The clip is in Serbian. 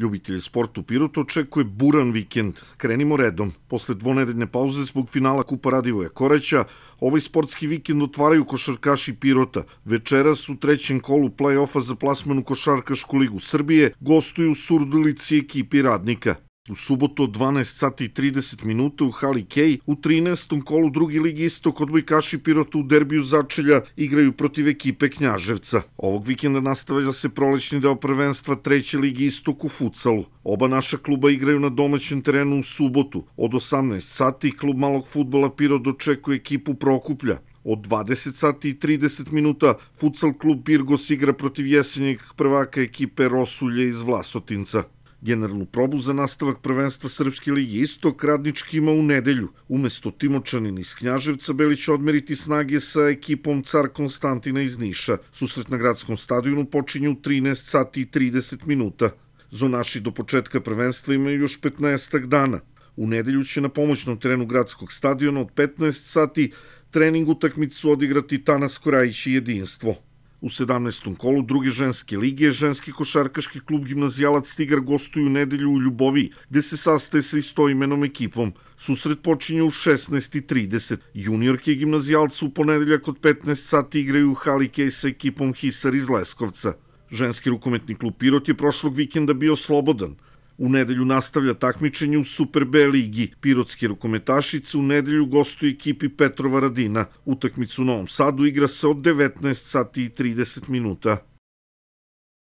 Ljubitelji sportu u Pirotu očekuje buran vikend. Krenimo redom. Posle dvonedeljne pauze zbog finala Kupa Radivoja Koreća, ovaj sportski vikend otvaraju košarkaši Pirota. Večeras u trećem kolu play-offa za plasmanu Košarkašku ligu Srbije gostuju surdulici ekipi radnika. U subotu od 12 sati i 30 minuta u Hali Kej u 13. kolu drugi ligi Istok odbojkaši Pirota u derbiju začelja igraju protiv ekipe Knjaževca. Ovog vikenda nastavlja se prolećni deo prvenstva treće ligi Istok u futsalu. Oba naša kluba igraju na domaćem terenu u subotu. Od 18 sati klub malog futbola Pirot dočekuje ekipu Prokuplja. Od 20 sati i 30 minuta futsal klub Pirgos igra protiv jesenjeg prvaka ekipe Rosulje iz Vlasotinca. Generalnu probu za nastavak prvenstva Srpske lige Istok Radnički ima u nedelju. Umesto Timočanin iz Knjaževca Beli će odmeriti snage sa ekipom Car Konstantina iz Niša. Susret na gradskom stadionu počinje u 13 sati i 30 minuta. Zonaši do početka prvenstva imaju još 15 dana. U nedelju će na pomoćnom terenu gradskog stadiona od 15 sati trening utakmicu odigrati Tanas Korajić i Jedinstvo. U 17. kolu druge ženske lige ženski košarkaški klub gimnazijalac Tigar gostuju nedelju u Ljubovi, gde se sastaje sa istoimenom ekipom. Susret počinje u 16.30. Juniorke gimnazijalca u ponedeljak od 15 sati igraju u Halike sa ekipom Hisar iz Leskovca. Ženski rukometni klub Pirot je prošlog vikenda bio slobodan. U nedelju nastavlja takmičenje u Super B ligi. Pirotski rukometašice u nedelju gostuju ekipi Petrova Radina. Utakmicu u Novom Sadu igra se od 19 sati i 30 minuta.